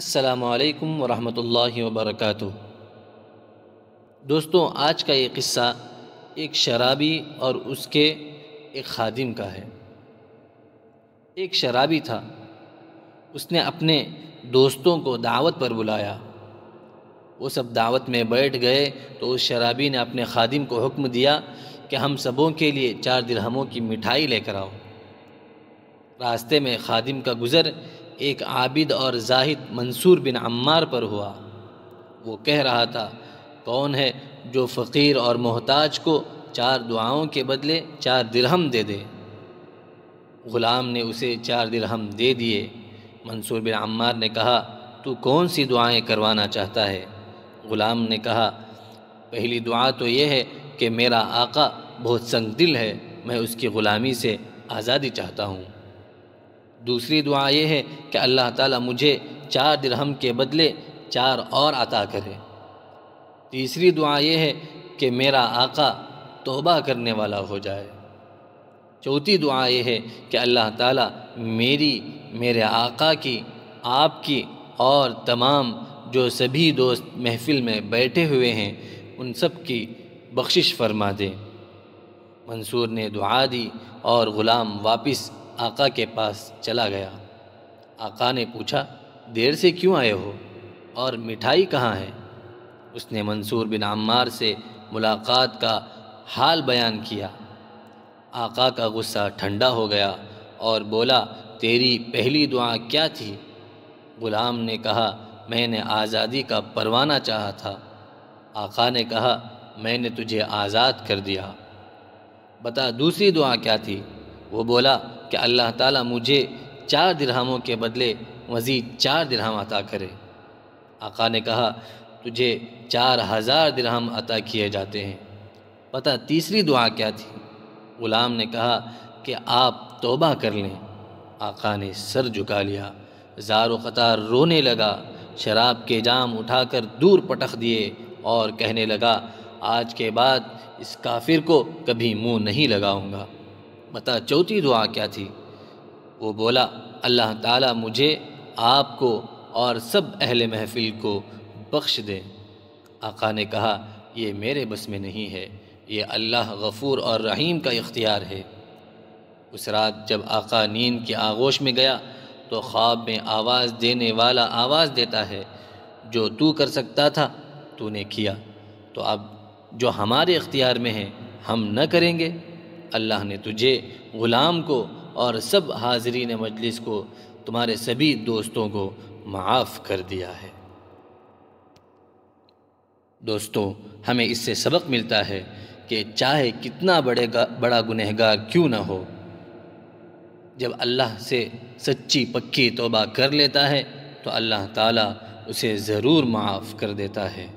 असलकम वरहमल वबरक दोस्तों आज का ये किस्सा एक शराबी और उसके एक खादिम का है एक शराबी था उसने अपने दोस्तों को दावत पर बुलाया वो सब दावत में बैठ गए तो उस शराबी ने अपने खादिम को हुक्म दिया कि हम सबों के लिए चार दिरहमों की मिठाई लेकर आओ रास्ते में खादिम का गुज़र एक आबिद और जाहिद मंसूर बिन अम्मार पर हुआ वो कह रहा था कौन है जो फ़कीर और मोहताज को चार दुआओं के बदले चार दिरहम दे दे ग़ुलाम ने उसे चार दिरहम दे दिए मंसूर बिन अम्मार ने कहा तू कौन सी दुआएं करवाना चाहता है ग़ुलाम ने कहा पहली दुआ तो यह है कि मेरा आका बहुत संग दिल है मैं उसकी ग़ुलामी से आज़ादी चाहता हूँ दूसरी दुआ ये है कि अल्लाह ताला मुझे चार दिरहम के बदले चार और अता करे तीसरी दुआ ये है कि मेरा आका तोबा करने वाला हो जाए चौथी दुआ ये है कि अल्लाह ताला मेरी मेरे आका की आपकी और तमाम जो सभी दोस्त महफिल में बैठे हुए हैं उन सब की बख्शिश फरमा दे मंसूर ने दुआ दी और ग़ुलाम वापस आका के पास चला गया आका ने पूछा देर से क्यों आए हो और मिठाई कहाँ है उसने मंसूर बिन अम्मार से मुलाकात का हाल बयान किया आका का गुस्सा ठंडा हो गया और बोला तेरी पहली दुआ क्या थी ग़ुलाम ने कहा मैंने आज़ादी का परवाना चाहा था आका ने कहा मैंने तुझे आज़ाद कर दिया बता दूसरी दुआ क्या थी वो बोला कि अल्लाह ताला मुझे चार दिरहमों के बदले मज़ीद चार दिरहम अता करे आका ने कहा तुझे चार हज़ार दिरहम अता किए जाते हैं पता तीसरी दुआ क्या थी ग़ुलाम ने कहा कि आप तोबा कर लें आका ने सर झुका लिया जारो क़तार रोने लगा शराब के जाम उठाकर दूर पटख दिए और कहने लगा आज के बाद इस काफिर को कभी मुंह नहीं लगाऊंगा बता चौथी दुआ क्या थी वो बोला अल्लाह ताला मुझे आपको और सब अहल महफिल को बख्श दें आका ने कहा ये मेरे बस में नहीं है ये अल्लाह गफ़ूर और रहीम का इख्तियार है उस रात जब आका नींद के आगोश में गया तो ख्वाब में आवाज़ देने वाला आवाज़ देता है जो तू कर सकता था तूने किया तो अब जो हमारे इख्तियार में है हम न करेंगे अल्लाह ने तुझे ग़ुलाम को और सब हाजरीन मजलिस को तुम्हारे सभी दोस्तों को माफ़ कर दिया है दोस्तों हमें इससे सबक मिलता है कि चाहे कितना बड़े बड़ा गुनहगार क्यों ना हो जब अल्लाह से सच्ची पक्की तोबा कर लेता है तो अल्लाह ताला उसे ज़रूर माफ़ कर देता है